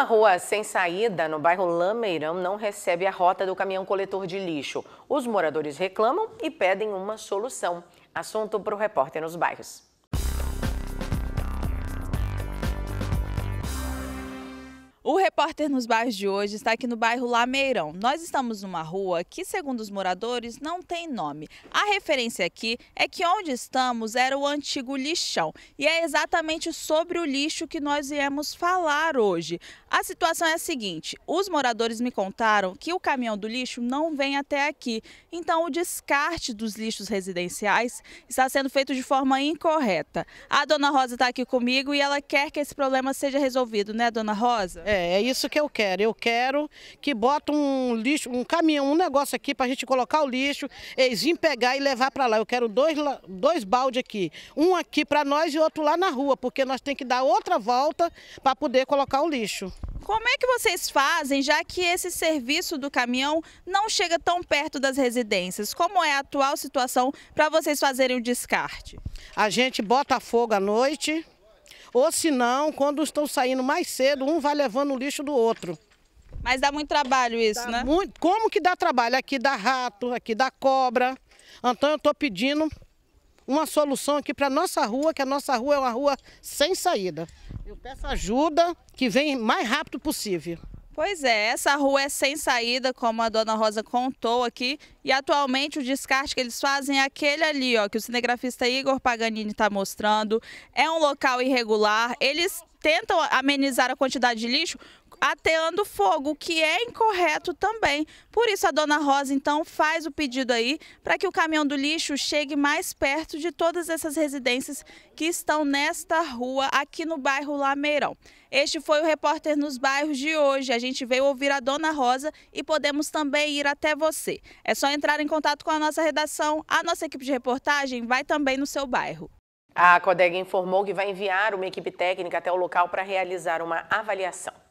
Uma rua sem saída no bairro Lameirão não recebe a rota do caminhão coletor de lixo. Os moradores reclamam e pedem uma solução. Assunto para o repórter nos bairros. repórter nos bairros de hoje está aqui no bairro Lameirão. Nós estamos numa rua que, segundo os moradores, não tem nome. A referência aqui é que onde estamos era o antigo lixão. E é exatamente sobre o lixo que nós viemos falar hoje. A situação é a seguinte: os moradores me contaram que o caminhão do lixo não vem até aqui. Então, o descarte dos lixos residenciais está sendo feito de forma incorreta. A dona Rosa está aqui comigo e ela quer que esse problema seja resolvido, né, dona Rosa? É, é isso que eu quero. Eu quero que bota um lixo, um caminhão, um negócio aqui para a gente colocar o lixo, eles vêm pegar e levar para lá. Eu quero dois, dois baldes aqui, um aqui para nós e outro lá na rua, porque nós tem que dar outra volta para poder colocar o lixo. Como é que vocês fazem, já que esse serviço do caminhão não chega tão perto das residências? Como é a atual situação para vocês fazerem o descarte? A gente bota fogo à noite, ou se não, quando estão saindo mais cedo, um vai levando o lixo do outro. Mas dá muito trabalho isso, dá né? Muito. Como que dá trabalho? Aqui dá rato, aqui dá cobra. Então eu estou pedindo uma solução aqui para a nossa rua, que a nossa rua é uma rua sem saída. Eu peço ajuda que venha mais rápido possível. Pois é, essa rua é sem saída, como a dona Rosa contou aqui, e atualmente o descarte que eles fazem é aquele ali, ó, que o cinegrafista Igor Paganini está mostrando. É um local irregular, eles tentam amenizar a quantidade de lixo, ateando fogo, o que é incorreto também. Por isso a dona Rosa então faz o pedido aí para que o caminhão do lixo chegue mais perto de todas essas residências que estão nesta rua aqui no bairro Lameirão. Este foi o repórter nos bairros de hoje. A gente veio ouvir a dona Rosa e podemos também ir até você. É só entrar em contato com a nossa redação. A nossa equipe de reportagem vai também no seu bairro. A CODEG informou que vai enviar uma equipe técnica até o local para realizar uma avaliação.